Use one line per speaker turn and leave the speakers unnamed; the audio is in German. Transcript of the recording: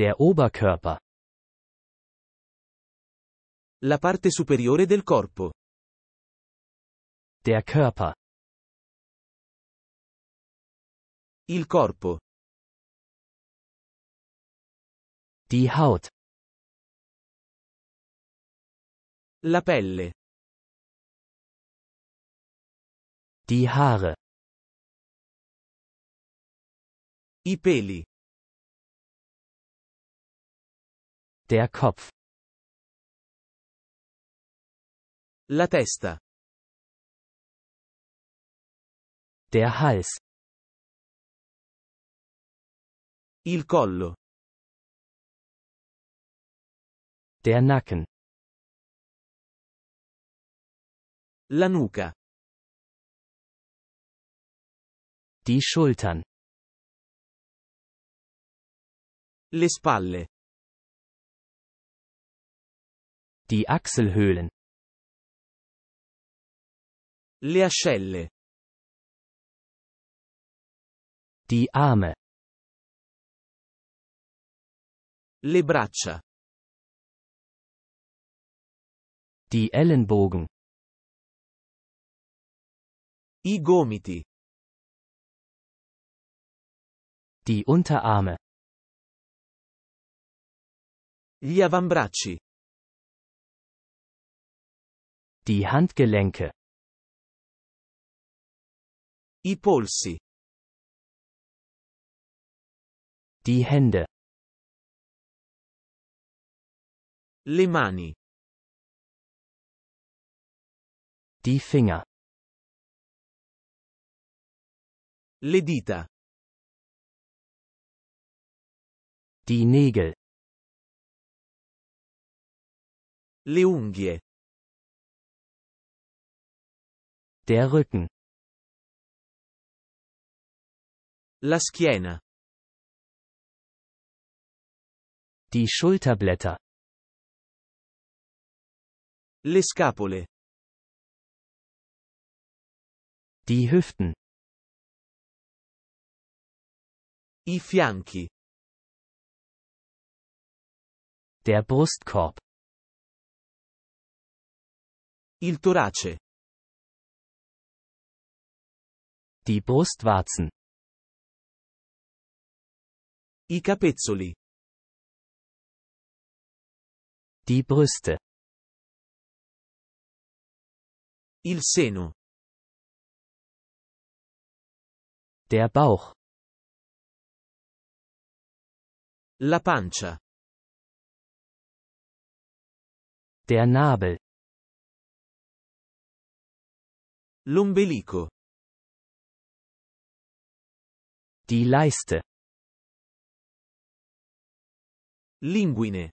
Der Oberkörper. La parte superiore del corpo. Der Körper. Il corpo. Die Haut. La pelle. Die Haare. I peli. Der Kopf. La testa. Der Hals. Il collo. Der Nacken. La nuca. Die Schultern. Le spalle. Die Achselhöhlen. Le ascelle. Die Arme. Le braccia. Die Ellenbogen. I gomiti. Die Unterarme. Gli avambracci. Die Handgelenke. I polsi. Die Hände. Le mani. Die Finger. Le dita. Die Nägel. Le unghie. Der Rücken. La schiena. Die Schulterblätter. Le scapole. Die Hüften. I fianchi. Der Brustkorb. Il torace. Die Brustwarzen. I capezzoli. Die Brüste. Il seno. Der Bauch. La pancia. Der Nabel. L'ombelico. Die Leiste. Linguine.